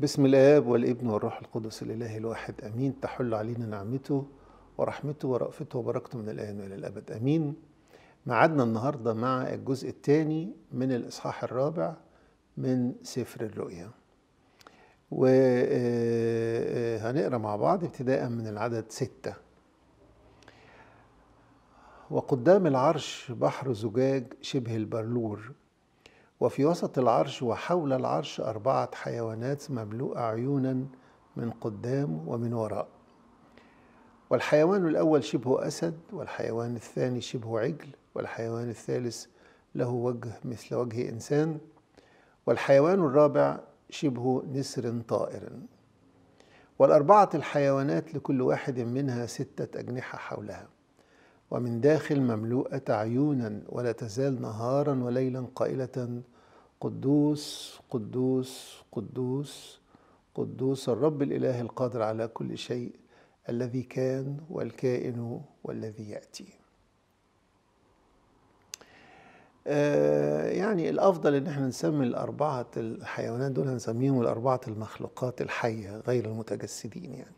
بسم الآب والابن والروح القدس الإله الواحد أمين تحل علينا نعمته ورحمته ورأفته وبركته من الآن وإلى الأبد أمين معادنا النهاردة مع الجزء الثاني من الإصحاح الرابع من سفر الرؤيا وهنقرأ آه، آه، مع بعض ابتداء من العدد ستة وقدام العرش بحر زجاج شبه البرلور وفي وسط العرش وحول العرش أربعة حيوانات مملوءة عيونا من قدام ومن وراء والحيوان الأول شبه أسد والحيوان الثاني شبه عجل والحيوان الثالث له وجه مثل وجه إنسان والحيوان الرابع شبه نسر طائر والأربعة الحيوانات لكل واحد منها ستة أجنحة حولها ومن داخل مملوءة عيونا ولا تزال نهارا وليلا قائلة قدوس قدوس قدوس قدوس الرب الإله القادر على كل شيء الذي كان والكائن والذي يأتي آه، يعني الافضل ان احنا نسمي الاربعه الحيوانات دول هنسميهم الاربعه المخلوقات الحيه غير المتجسدين يعني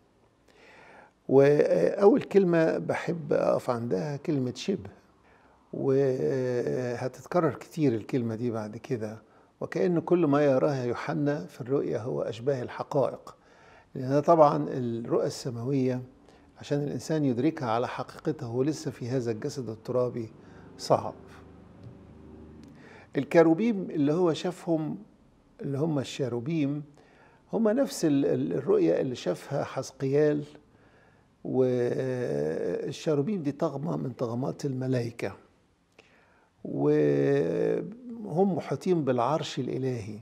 وأول كلمة بحب أقف عندها كلمة شبه وهتتكرر كتير الكلمة دي بعد كده وكأن كل ما يراه يوحنا في الرؤية هو أشباه الحقائق لأن طبعا الرؤى السماوية عشان الإنسان يدركها على حقيقتها هو لسه في هذا الجسد الترابي صعب الكروبيم اللي هو شافهم اللي هم الشاروبيم هم نفس الرؤية اللي شافها حسقيال والشاروبيم دي طغمة من طغمات الملائكة وهم محيطين بالعرش الإلهي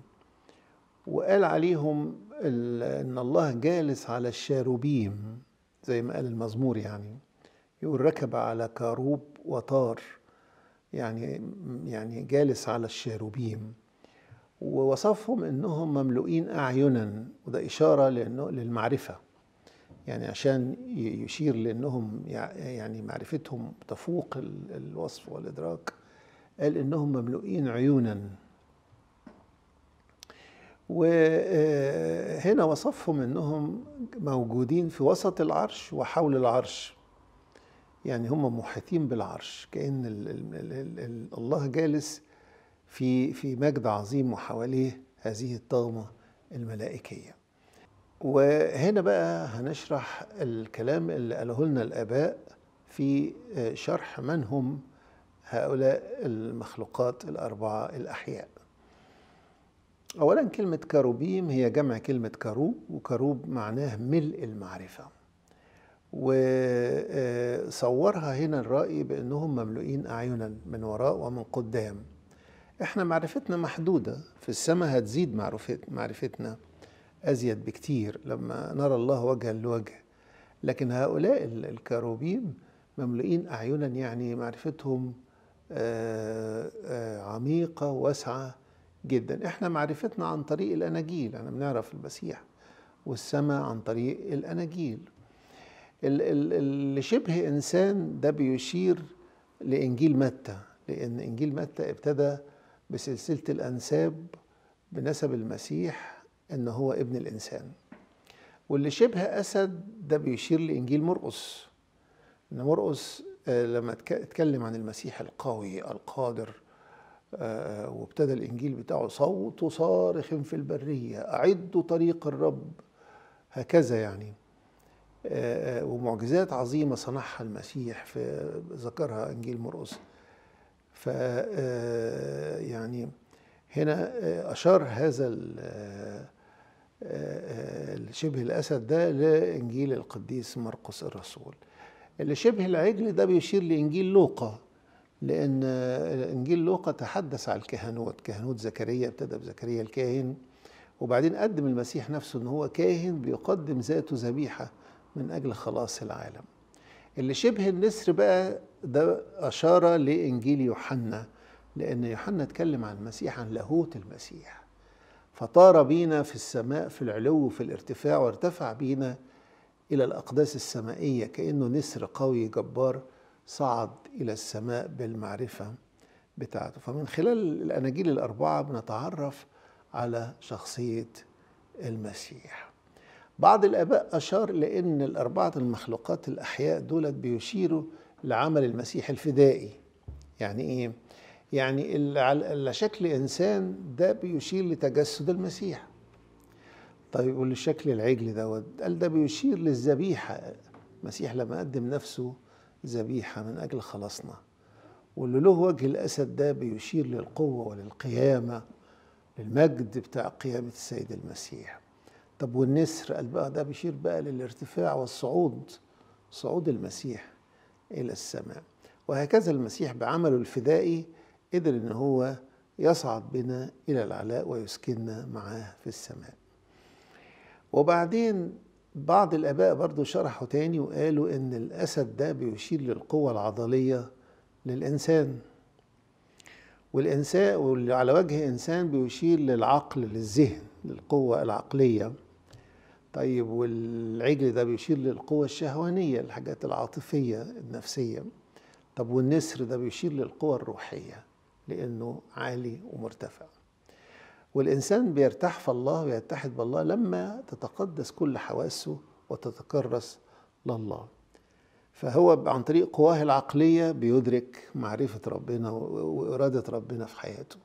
وقال عليهم إن الله جالس على الشاروبيم زي ما قال المزمور يعني يقول ركب على كاروب وطار يعني يعني جالس على الشاروبيم ووصفهم انهم مملوئين اعينا وده اشاره لانه للمعرفه يعني عشان يشير لأنهم يعني معرفتهم تفوق الوصف والإدراك قال إنهم مملوئين عيونا وهنا آه، وصفهم إنهم موجودين في وسط العرش وحول العرش يعني هم محيطين بالعرش كأن الله جالس في في مجد عظيم وحواليه هذه الطغمة الملائكية وهنا بقى هنشرح الكلام اللي قاله لنا الآباء في آه، شرح من هم هؤلاء المخلوقات الأربعة الأحياء أولا كلمة كاروبيم هي جمع كلمة كروب وكروب معناه ملء المعرفة وصورها آه، هنا الرأي بأنهم مملوئين أعينا من وراء ومن قدام احنا معرفتنا محدودة في السماء هتزيد معرفتنا أزيد بكتير لما نرى الله وجها لوجه لكن هؤلاء الكروبيم مملوئين أعينا يعني معرفتهم آه، آه، عميقة واسعة جدا احنا معرفتنا عن طريق الأناجيل احنا بنعرف المسيح والسماء عن طريق الأناجيل اللي شبه إنسان ده بيشير لإنجيل متى لأن إنجيل متى ابتدى بسلسلة الأنساب بنسب المسيح ان هو ابن الانسان واللي شبه اسد ده بيشير لانجيل مرقس ان مرقس آه، لما اتكلم عن المسيح القوي القادر آه، آه، وابتدى الانجيل بتاعه صوت صارخ في البريه اعدوا طريق الرب هكذا يعني ومعجزات عظيمه صنعها المسيح في ذكرها انجيل مرقس ف يعني هنا اشار هذا آه، آه، شبه الأسد ده لإنجيل القديس مرقس الرسول اللي شبه العجل ده بيشير لإنجيل لوقا لأن إنجيل لوقا تحدث عن الكهنوت كهنوت زكريا ابتدى بزكريا الكاهن وبعدين قدم المسيح نفسه إن هو كاهن بيقدم ذاته ذبيحة من أجل خلاص العالم اللي شبه النسر بقى ده أشارة لإنجيل يوحنا لأن يوحنا اتكلم عن المسيح عن لاهوت المسيح فطار بينا في السماء في العلو في الارتفاع وارتفع بينا إلى الأقداس السمائية كأنه نسر قوي جبار صعد إلى السماء بالمعرفة بتاعته فمن خلال الأناجيل الأربعة بنتعرف على شخصية المسيح بعض الآباء أشار لأن الأربعة المخلوقات الأحياء دولت بيشيروا لعمل المسيح الفدائي يعني إيه؟ يعني على شكل انسان ده بيشير لتجسد المسيح طيب يقول العجل دوت قال ده بيشير للذبيحه المسيح لما قدم نفسه ذبيحه من اجل خلاصنا واللي له وجه الاسد ده بيشير للقوه وللقيامه للمجد بتاع قيامه السيد المسيح طب والنسر قال بقى ده بيشير بقى للارتفاع والصعود صعود المسيح الى السماء وهكذا المسيح بعمله الفدائي قدر ان هو يصعد بنا الى العلاء ويسكننا معاه في السماء وبعدين بعض الاباء برضو شرحوا تاني وقالوا ان الاسد ده بيشير للقوه العضليه للانسان والانسان واللي على وجه انسان بيشير للعقل للذهن للقوه العقليه طيب والعجل ده بيشير للقوة الشهوانية الحاجات العاطفية النفسية طب والنسر ده بيشير للقوة الروحية لأنه عالي ومرتفع والإنسان بيرتاح في الله ويتحد بالله لما تتقدس كل حواسه وتتكرس لله فهو عن طريق قواه العقلية بيدرك معرفة ربنا وإرادة ربنا في حياته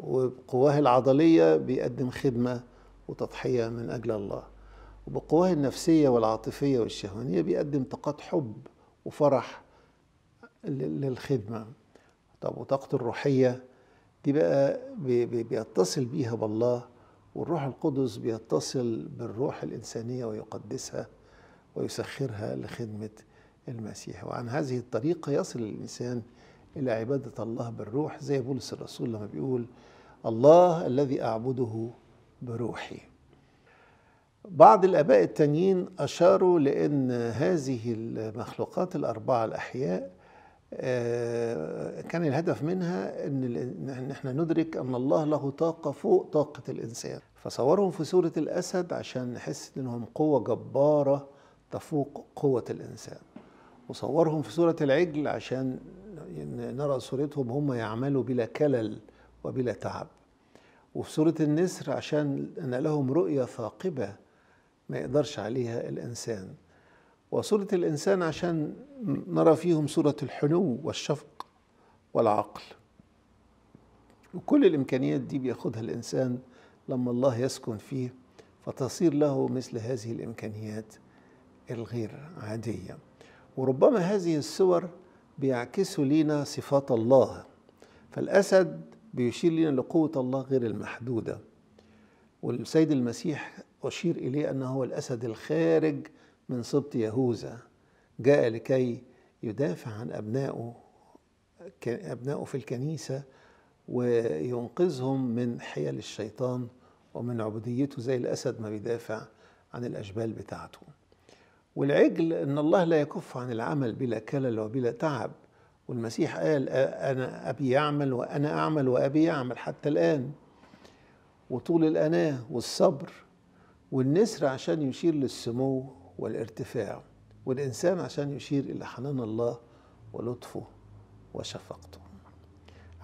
وبقواه العضلية بيقدم خدمة وتضحية من أجل الله وبقواه النفسية والعاطفية والشهوانية بيقدم طاقات حب وفرح للخدمة طب وطاقته الروحية دي بقى بيتصل بيها بالله والروح القدس بيتصل بالروح الإنسانية ويقدسها ويسخرها لخدمة المسيح وعن هذه الطريقة يصل الإنسان إلى عبادة الله بالروح زي بولس الرسول لما بيقول الله الذي أعبده بروحي بعض الآباء التانيين أشاروا لأن هذه المخلوقات الأربعة الأحياء آه، كان الهدف منها ان احنا ندرك ان الله له طاقه فوق طاقه الانسان فصورهم في سوره الاسد عشان نحس انهم قوه جباره تفوق قوه الانسان وصورهم في سوره العجل عشان نرى صورتهم هم يعملوا بلا كلل وبلا تعب وفي سوره النسر عشان ان لهم رؤيه ثاقبه ما يقدرش عليها الانسان وصورة الإنسان عشان نرى فيهم صورة الحنو والشفق والعقل وكل الإمكانيات دي بياخدها الإنسان لما الله يسكن فيه فتصير له مثل هذه الإمكانيات الغير عادية وربما هذه الصور بيعكسوا لنا صفات الله فالأسد بيشير لنا لقوة الله غير المحدودة والسيد المسيح أشير إليه أنه هو الأسد الخارج من سبط يهوذا جاء لكي يدافع عن أبنائه أبنائه في الكنيسة وينقذهم من حيل الشيطان ومن عبوديته زي الأسد ما بيدافع عن الأشبال بتاعته والعجل ان الله لا يكف عن العمل بلا كلل وبلا تعب والمسيح قال انا ابي يعمل وانا اعمل وابي يعمل حتى الان وطول الاناه والصبر والنسر عشان يشير للسمو والارتفاع والإنسان عشان يشير إلى حنان الله ولطفه وشفقته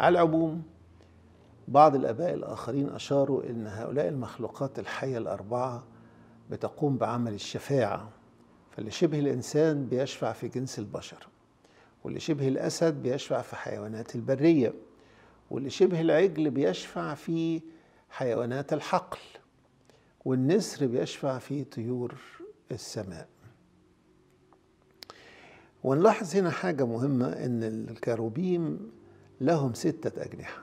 على العموم بعض الآباء الآخرين أشاروا إن هؤلاء المخلوقات الحية الأربعة بتقوم بعمل الشفاعة فاللي شبه الإنسان بيشفع في جنس البشر واللي شبه الأسد بيشفع في حيوانات البرية واللي شبه العجل بيشفع في حيوانات الحقل والنسر بيشفع في طيور السماء ونلاحظ هنا حاجة مهمة إن الكروبيم لهم ستة أجنحة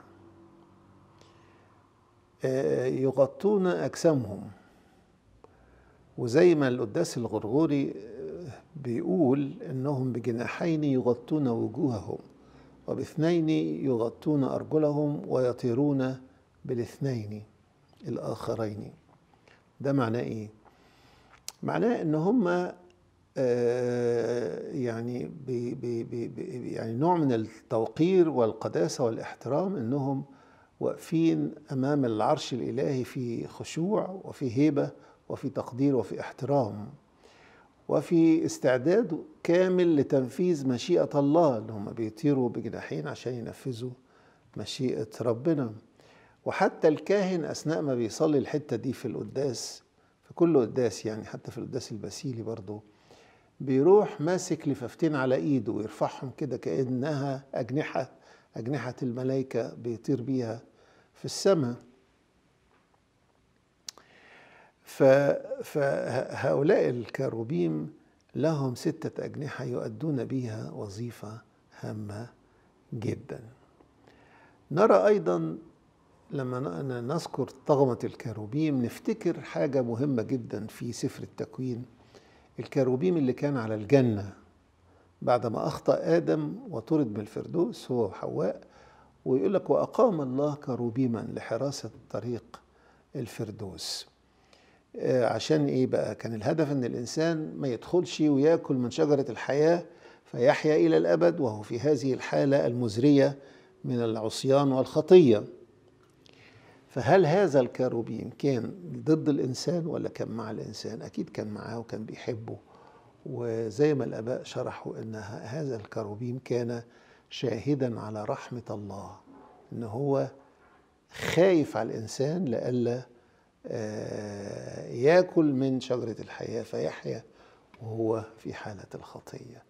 آه، يغطون أجسامهم وزي ما القداس الغرغوري آه، بيقول إنهم بجناحين يغطون وجوههم وباثنين يغطون أرجلهم ويطيرون بالاثنين الآخرين ده معناه إيه؟ معناه ان هم آه، يعني بي بي بي يعني نوع من التوقير والقداسه والاحترام انهم واقفين امام العرش الالهي في خشوع وفي هيبه وفي تقدير وفي احترام وفي استعداد كامل لتنفيذ مشيئه الله اللي هم بيطيروا بجناحين عشان ينفذوا مشيئه ربنا وحتى الكاهن اثناء ما بيصلي الحته دي في القداس كل قداس يعني حتى في القداس البسيلي برضه بيروح ماسك لفافتين على ايده ويرفعهم كده كانها اجنحه اجنحه الملائكه بيطير بيها في السماء فهؤلاء الكروبيم لهم ستة أجنحة يؤدون بها وظيفة هامة جدا نرى أيضا لما نذكر طغمة الكروبيم نفتكر حاجة مهمة جدا في سفر التكوين الكروبيم اللي كان على الجنة بعد ما أخطأ آدم وطرد من الفردوس هو وحواء ويقول لك وأقام الله كروبيما لحراسة طريق الفردوس آه، عشان إيه بقى كان الهدف أن الإنسان ما يدخلش ويأكل من شجرة الحياة فيحيا إلى الأبد وهو في هذه الحالة المزرية من العصيان والخطيه فهل هذا الكروبيم كان ضد الإنسان ولا كان مع الإنسان أكيد كان معاه وكان بيحبه وزي ما الآباء شرحوا أن هذا الكروبيم كان شاهدا على رحمة الله أن هو خايف على الإنسان لئلا آه، ياكل من شجرة الحياة فيحيا وهو في حالة الخطية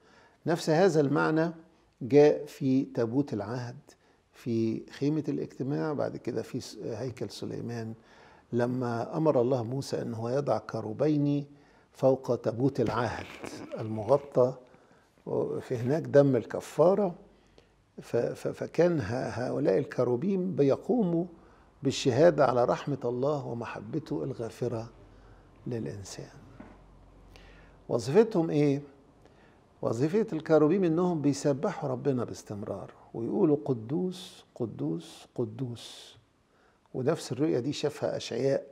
نفس هذا المعنى جاء في تابوت العهد في خيمة الاجتماع بعد كده في هيكل سليمان لما أمر الله موسى أنه يضع كروبين فوق تابوت العهد المغطى في هناك دم الكفارة فكان هؤلاء الكروبيم بيقوموا بالشهادة على رحمة الله ومحبته الغافرة للإنسان وظيفتهم إيه؟ وظيفة الكروبيم إنهم بيسبحوا ربنا باستمرار ويقولوا قدوس قدوس قدوس ونفس الرؤية دي شافها أشعياء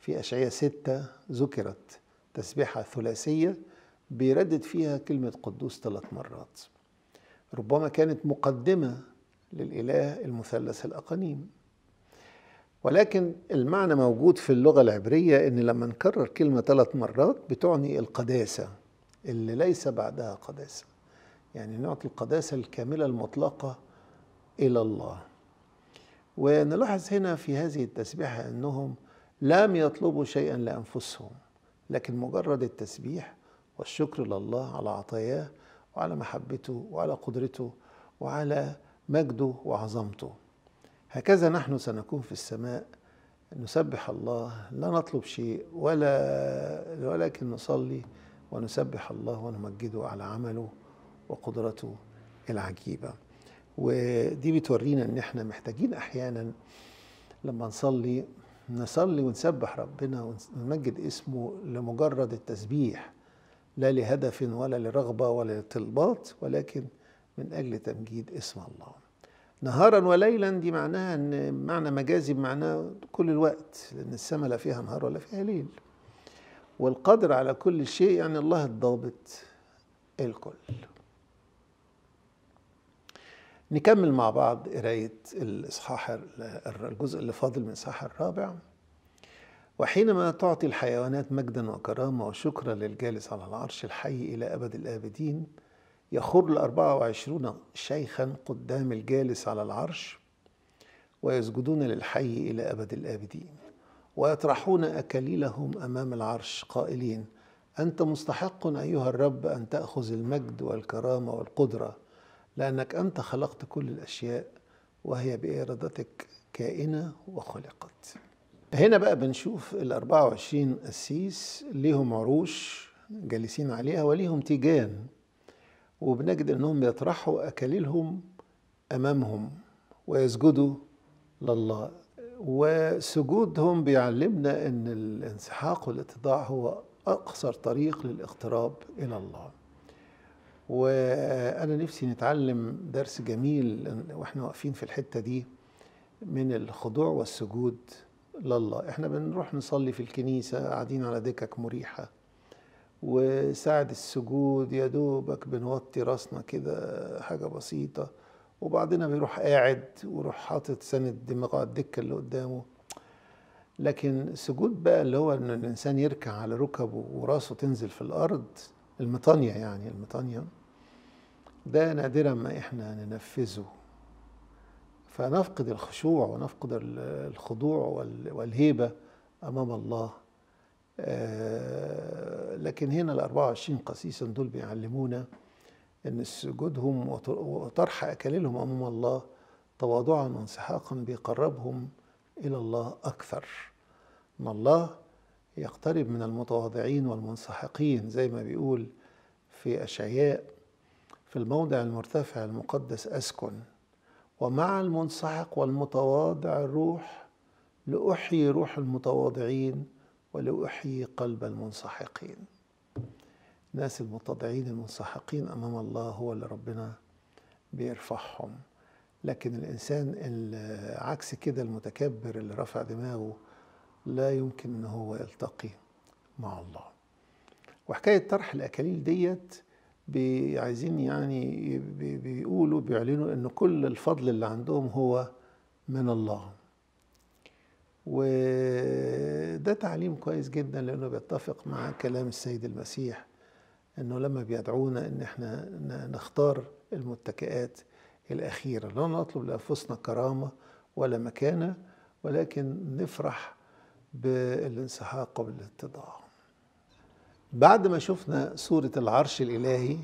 في أشعياء ستة ذكرت تسبيحة ثلاثية بيردد فيها كلمة قدوس ثلاث مرات ربما كانت مقدمة للإله المثلث الأقانيم ولكن المعنى موجود في اللغة العبرية إن لما نكرر كلمة ثلاث مرات بتعني القداسة اللي ليس بعدها قداسة يعني نعطي القداسة الكاملة المطلقة إلى الله ونلاحظ هنا في هذه التسبيحة أنهم لم يطلبوا شيئا لأنفسهم لكن مجرد التسبيح والشكر لله على عطاياه وعلى محبته وعلى قدرته وعلى مجده وعظمته هكذا نحن سنكون في السماء نسبح الله لا نطلب شيء ولا ولكن نصلي ونسبح الله ونمجده على عمله وقدرته العجيبة ودي بتورينا ان احنا محتاجين احيانا لما نصلي نصلي ونسبح ربنا ونمجد اسمه لمجرد التسبيح لا لهدف ولا لرغبة ولا لطلبات ولكن من أجل تمجيد اسم الله نهارا وليلا دي معناها ان معنى مجازي معناه كل الوقت لان السماء لا فيها نهار ولا فيها ليل والقدر على كل شيء يعني الله الضابط الكل نكمل مع بعض قراية الإصحاح الجزء اللي فاضل من الإصحاح الرابع وحينما تعطي الحيوانات مجدا وكرامة وشكرا للجالس على العرش الحي إلى أبد الآبدين يخر الأربعة وعشرون شيخا قدام الجالس على العرش ويسجدون للحي إلى أبد الآبدين ويطرحون أكاليلهم أمام العرش قائلين أنت مستحق أيها الرب أن تأخذ المجد والكرامة والقدرة لأنك أنت خلقت كل الأشياء وهي بإرادتك كائنة وخلقت هنا بقى بنشوف ال 24 قسيس ليهم عروش جالسين عليها وليهم تيجان وبنجد انهم يطرحوا اكاليلهم امامهم ويسجدوا لله وسجودهم بيعلمنا ان الانسحاق والاتضاع هو اقصر طريق للاقتراب الى الله وانا نفسي نتعلم درس جميل واحنا واقفين في الحته دي من الخضوع والسجود لله احنا بنروح نصلي في الكنيسه قاعدين على دكك مريحه وساعة السجود يا دوبك بنوطي راسنا كده حاجة بسيطة وبعدين بيروح قاعد ويروح حاطط سند دماغه على الدكة اللي قدامه لكن سجود بقى اللي هو ان الانسان يركع على ركبه وراسه تنزل في الارض المطانية يعني المطانية ده نادرا ما احنا ننفذه فنفقد الخشوع ونفقد الخضوع والهيبة أمام الله آه، لكن هنا ال 24 قسيسا دول بيعلمونا أن سجودهم وطرح أكاليلهم أمام الله تواضعا وانسحاقا بيقربهم إلى الله أكثر أن الله يقترب من المتواضعين والمنسحقين زي ما بيقول في أشعياء في الموضع المرتفع المقدس أسكن ومع المنسحق والمتواضع الروح لأحيي روح المتواضعين ولأحيي قلب المنسحقين الناس المتضعين المنسحقين أمام الله هو اللي ربنا بيرفعهم لكن الإنسان عكس كده المتكبر اللي رفع دماغه لا يمكن ان هو يلتقي مع الله وحكايه طرح الاكاليل ديت عايزين يعني بيقولوا بيعلنوا ان كل الفضل اللي عندهم هو من الله وده تعليم كويس جدا لانه بيتفق مع كلام السيد المسيح انه لما بيدعونا ان احنا نختار المتكئات الاخيره لا نطلب لانفسنا كرامه ولا مكانه ولكن نفرح بالانسحاق قبل الاتضاع بعد ما شفنا سورة العرش الإلهي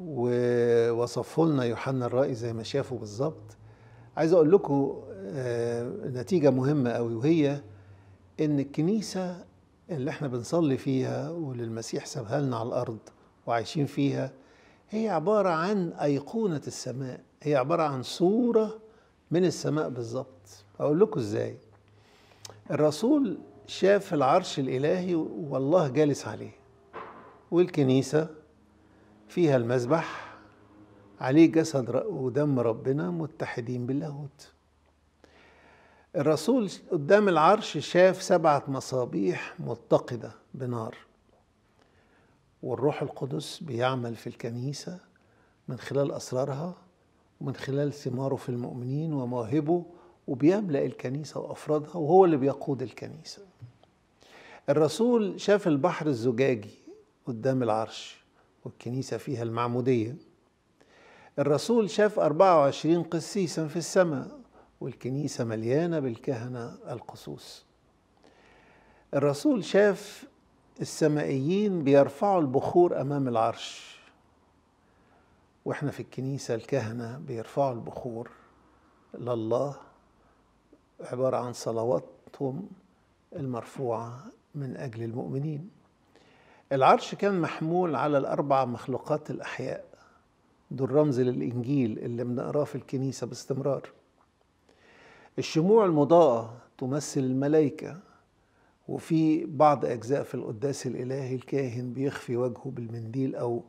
ووصفه لنا يوحنا الرائي زي ما شافه بالظبط عايز أقول لكم آه، نتيجة مهمة أوي وهي إن الكنيسة اللي احنا بنصلي فيها واللي المسيح سابها لنا على الأرض وعايشين فيها هي عبارة عن أيقونة السماء هي عبارة عن صورة من السماء بالظبط أقول لكم إزاي الرسول شاف العرش الإلهي والله جالس عليه والكنيسة فيها المذبح عليه جسد ودم ربنا متحدين باللاهوت الرسول قدام العرش شاف سبعة مصابيح متقدة بنار والروح القدس بيعمل في الكنيسة من خلال أسرارها ومن خلال ثماره في المؤمنين ومواهبه وبيملأ الكنيسة وأفرادها وهو اللي بيقود الكنيسة الرسول شاف البحر الزجاجي قدام العرش والكنيسة فيها المعمودية الرسول شاف 24 قسيسا في السماء والكنيسة مليانة بالكهنة القصوص الرسول شاف السمائيين بيرفعوا البخور أمام العرش واحنا في الكنيسة الكهنة بيرفعوا البخور لله عبارة عن صلواتهم المرفوعة من أجل المؤمنين العرش كان محمول على الأربع مخلوقات الأحياء دول رمز للإنجيل اللي بنقراه في الكنيسة باستمرار الشموع المضاءة تمثل الملائكة وفي بعض أجزاء في القداس الإلهي الكاهن بيخفي وجهه بالمنديل أو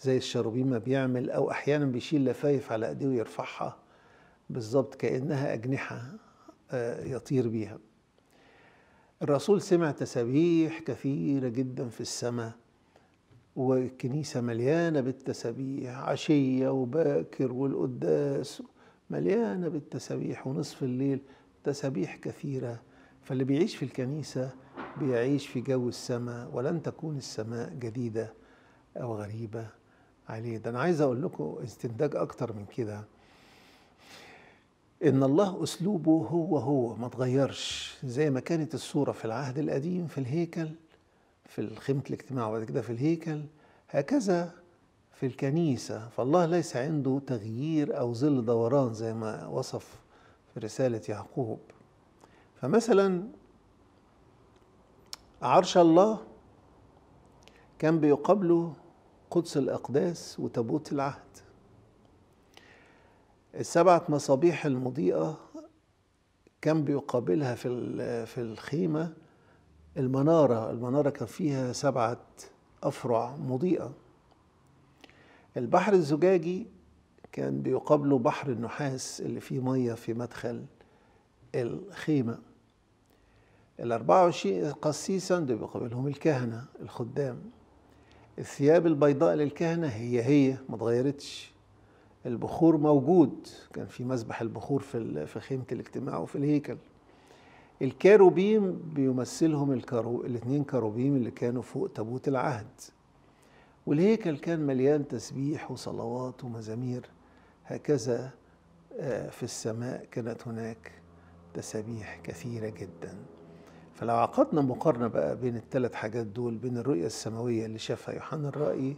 زي الشروبيم ما بيعمل أو أحيانا بيشيل لفايف على إيديه ويرفعها بالظبط كأنها أجنحة آه، يطير بيها الرسول سمع تسابيح كثيرة جدا في السماء والكنيسة مليانة بالتسابيح عشية وباكر والقداس مليانة بالتسابيح ونصف الليل تسابيح كثيرة فاللي بيعيش في الكنيسة بيعيش في جو السماء ولن تكون السماء جديدة أو غريبة عليه ده أنا عايز أقول لكم استنتاج أكتر من كده ان الله اسلوبه هو هو ما تغيرش زي ما كانت الصوره في العهد القديم في الهيكل في خيمه الاجتماع وبعد كده في الهيكل هكذا في الكنيسه فالله ليس عنده تغيير او ظل دوران زي ما وصف في رساله يعقوب فمثلا عرش الله كان بيقابله قدس الاقداس وتابوت العهد السبعة مصابيح المضيئة كان بيقابلها في في الخيمة المنارة المنارة كان فيها سبعة أفرع مضيئة البحر الزجاجي كان بيقابله بحر النحاس اللي فيه مية في مدخل الخيمة الأربعة وعشرين قسيسا دول بيقابلهم الكهنة الخدام الثياب البيضاء للكهنة هي هي ما اتغيرتش البخور موجود كان في مسبح البخور في في خيمه الاجتماع وفي الهيكل الكاروبيم بيمثلهم الكرو... الاثنين كاروبيم اللي كانوا فوق تابوت العهد والهيكل كان مليان تسبيح وصلوات ومزامير هكذا آه، في السماء كانت هناك تسابيح كثيرة جدا فلو عقدنا مقارنة بقى بين الثلاث حاجات دول بين الرؤية السماوية اللي شافها يوحنا الرائي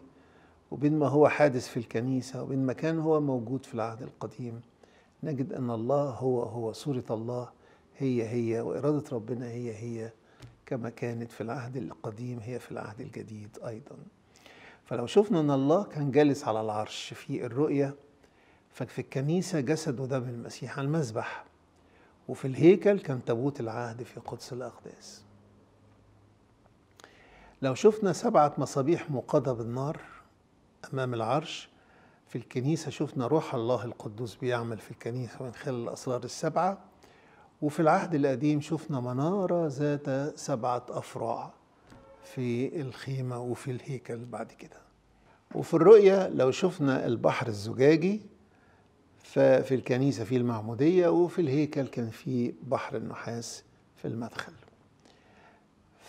وبين ما هو حادث في الكنيسة وبين ما كان هو موجود في العهد القديم نجد أن الله هو هو صورة الله هي هي وإرادة ربنا هي هي كما كانت في العهد القديم هي في العهد الجديد أيضا فلو شفنا أن الله كان جالس على العرش في الرؤية ففي الكنيسة جسد ودم المسيح على المذبح وفي الهيكل كان تابوت العهد في قدس الأقداس لو شفنا سبعة مصابيح مقادة بالنار امام العرش في الكنيسه شفنا روح الله القدوس بيعمل في الكنيسه من خلال الاسرار السبعه وفي العهد القديم شفنا مناره ذات سبعه افرع في الخيمه وفي الهيكل بعد كده وفي الرؤيه لو شفنا البحر الزجاجي ففي الكنيسه في المعموديه وفي الهيكل كان في بحر النحاس في المدخل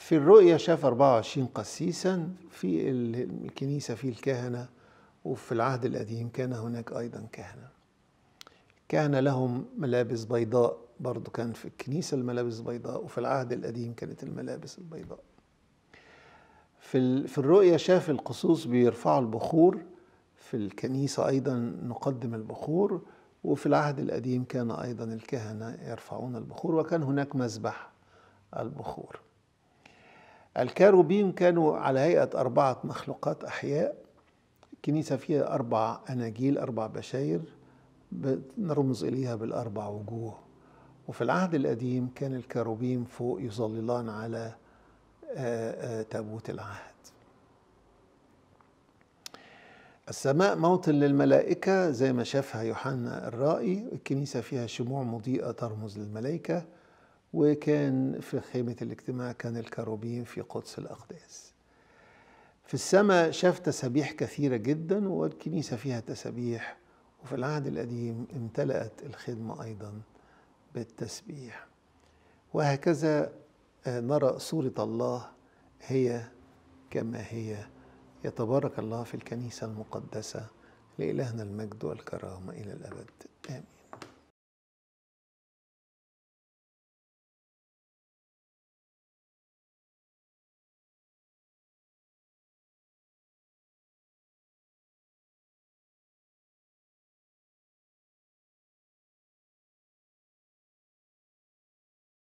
في الرؤية شاف 24 قسيسا في الكنيسة في الكهنة وفي العهد القديم كان هناك أيضا كهنة كان لهم ملابس بيضاء برضو كان في الكنيسة الملابس بيضاء وفي العهد القديم كانت الملابس البيضاء في, في الرؤية شاف القصوص بيرفعوا البخور في الكنيسة أيضا نقدم البخور وفي العهد القديم كان أيضا الكهنة يرفعون البخور وكان هناك مذبح البخور الكاروبيم كانوا على هيئة أربعة مخلوقات أحياء الكنيسة فيها أربع أناجيل أربع بشاير نرمز إليها بالأربع وجوه وفي العهد القديم كان الكاروبيم فوق يظللان على آه، آه، تابوت العهد السماء موطن للملائكة زي ما شافها يوحنا الرائي الكنيسة فيها شموع مضيئة ترمز للملائكة وكان في خيمة الاجتماع كان الكروبيم في قدس الأقداس في السماء شاف تسابيح كثيرة جدا والكنيسة فيها تسابيح وفي العهد القديم امتلأت الخدمة أيضا بالتسبيح وهكذا آه، نرى صورة الله هي كما هي يتبارك الله في الكنيسة المقدسة لإلهنا المجد والكرامة إلى الأبد آمين